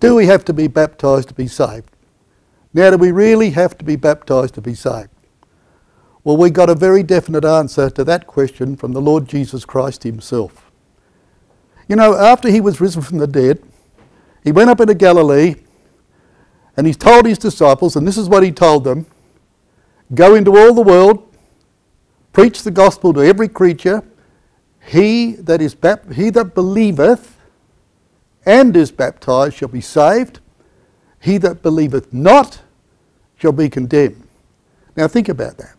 Do we have to be baptized to be saved? Now, do we really have to be baptized to be saved? Well, we got a very definite answer to that question from the Lord Jesus Christ himself. You know, after he was risen from the dead, he went up into Galilee and he told his disciples, and this is what he told them go into all the world, preach the gospel to every creature. He that, is bap- he that believeth and is baptized shall be saved. He that believeth not shall be condemned. Now think about that.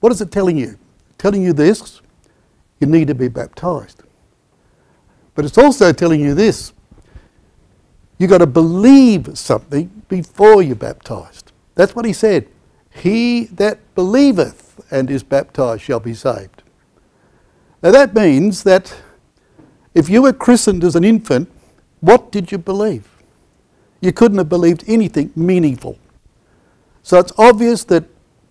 What is it telling you? Telling you this, you need to be baptized. But it's also telling you this you've got to believe something before you're baptized. That's what he said. He that believeth and is baptized shall be saved. Now that means that if you were christened as an infant, what did you believe? You couldn't have believed anything meaningful. So it's obvious that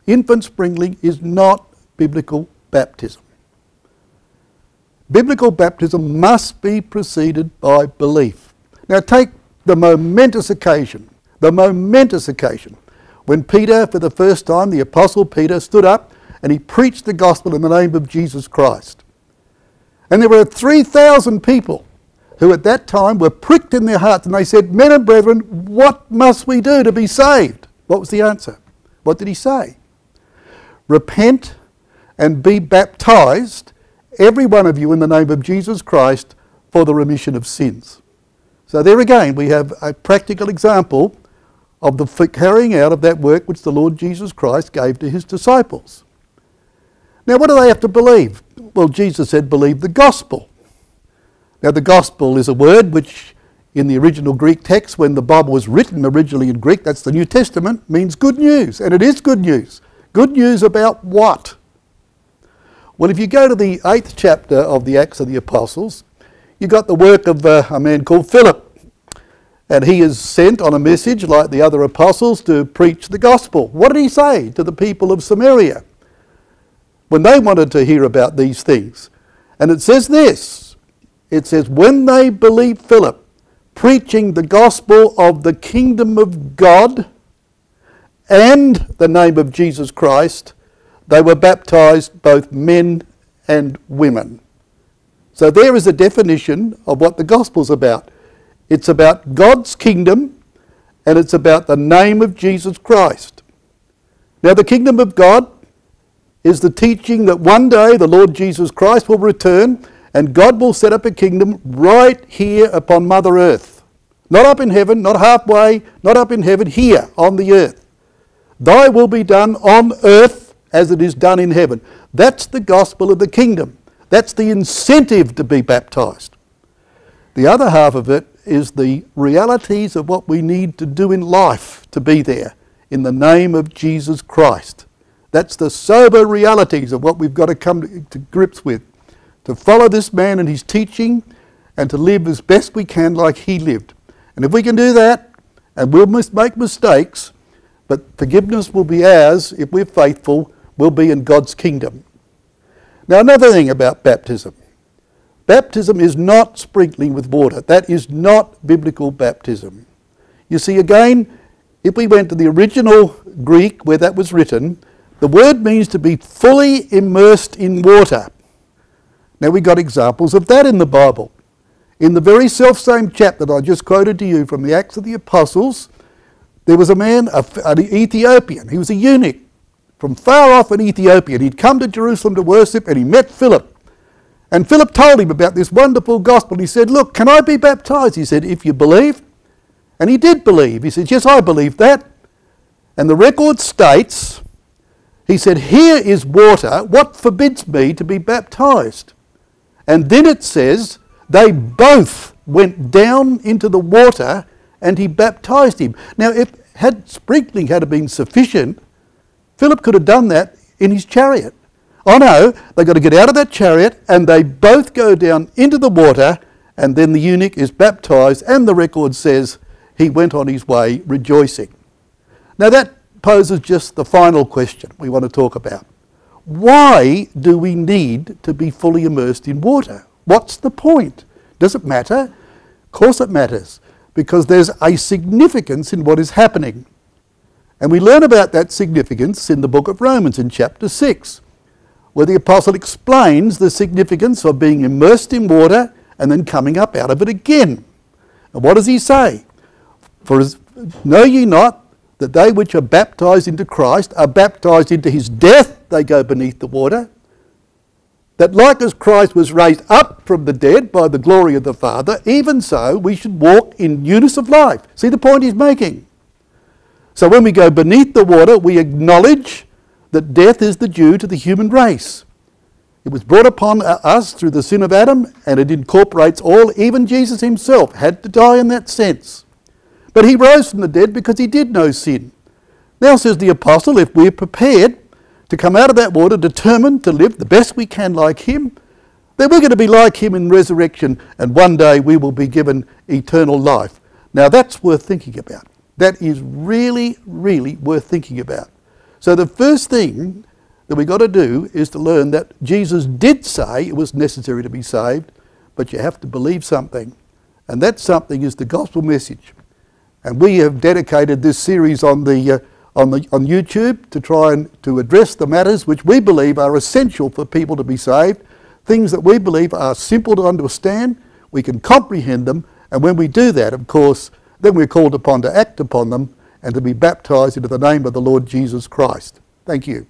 infant sprinkling is not biblical baptism. Biblical baptism must be preceded by belief. Now take the momentous occasion, the momentous occasion when Peter, for the first time, the Apostle Peter, stood up and he preached the gospel in the name of Jesus Christ. And there were 3,000 people who at that time were pricked in their hearts and they said, Men and brethren, what must we do to be saved? What was the answer? What did he say? Repent and be baptized, every one of you, in the name of Jesus Christ for the remission of sins. So, there again, we have a practical example of the carrying out of that work which the Lord Jesus Christ gave to his disciples. Now, what do they have to believe? Well, Jesus said, believe the gospel. Now, the gospel is a word which, in the original Greek text, when the Bible was written originally in Greek, that's the New Testament, means good news. And it is good news. Good news about what? Well, if you go to the eighth chapter of the Acts of the Apostles, you got the work of uh, a man called Philip. And he is sent on a message, like the other apostles, to preach the gospel. What did he say to the people of Samaria? when they wanted to hear about these things. And it says this it says, When they believed Philip preaching the gospel of the kingdom of God and the name of Jesus Christ, they were baptized, both men and women. So there is a definition of what the gospel's about. It's about God's kingdom and it's about the name of Jesus Christ. Now, the kingdom of God is the teaching that one day the Lord Jesus Christ will return and God will set up a kingdom right here upon Mother Earth. Not up in heaven, not halfway, not up in heaven, here on the earth. Thy will be done on earth as it is done in heaven. That's the gospel of the kingdom. That's the incentive to be baptized. The other half of it is the realities of what we need to do in life to be there in the name of Jesus Christ. That's the sober realities of what we've got to come to, to grips with. To follow this man and his teaching and to live as best we can like he lived. And if we can do that, and we'll mis- make mistakes, but forgiveness will be ours if we're faithful, we'll be in God's kingdom. Now, another thing about baptism baptism is not sprinkling with water, that is not biblical baptism. You see, again, if we went to the original Greek where that was written, the word means to be fully immersed in water. Now we got examples of that in the Bible. In the very self-same chapter that I just quoted to you from the Acts of the Apostles, there was a man, an Ethiopian. He was a eunuch from far off in Ethiopia. He'd come to Jerusalem to worship and he met Philip. And Philip told him about this wonderful gospel. He said, Look, can I be baptized? He said, If you believe. And he did believe. He said, Yes, I believe that. And the record states he said, Here is water. What forbids me to be baptized? And then it says, They both went down into the water and he baptized him. Now, if had sprinkling had been sufficient, Philip could have done that in his chariot. Oh no, they've got to get out of that chariot and they both go down into the water and then the eunuch is baptized and the record says he went on his way rejoicing. Now that poses just the final question we want to talk about. Why do we need to be fully immersed in water? What's the point? Does it matter? Of course it matters, because there's a significance in what is happening. And we learn about that significance in the book of Romans in chapter 6, where the apostle explains the significance of being immersed in water and then coming up out of it again. And what does he say? For as, know ye not that they which are baptized into Christ are baptized into his death, they go beneath the water. That like as Christ was raised up from the dead by the glory of the Father, even so we should walk in newness of life. See the point he's making. So when we go beneath the water, we acknowledge that death is the due to the human race. It was brought upon us through the sin of Adam, and it incorporates all, even Jesus himself had to die in that sense. But he rose from the dead because he did no sin. Now, says the apostle, if we're prepared to come out of that water determined to live the best we can like him, then we're going to be like him in resurrection, and one day we will be given eternal life. Now, that's worth thinking about. That is really, really worth thinking about. So, the first thing that we've got to do is to learn that Jesus did say it was necessary to be saved, but you have to believe something. And that something is the gospel message. And we have dedicated this series on, the, uh, on, the, on YouTube to try and to address the matters which we believe are essential for people to be saved, things that we believe are simple to understand, we can comprehend them, and when we do that, of course, then we're called upon to act upon them and to be baptized into the name of the Lord Jesus Christ. Thank you.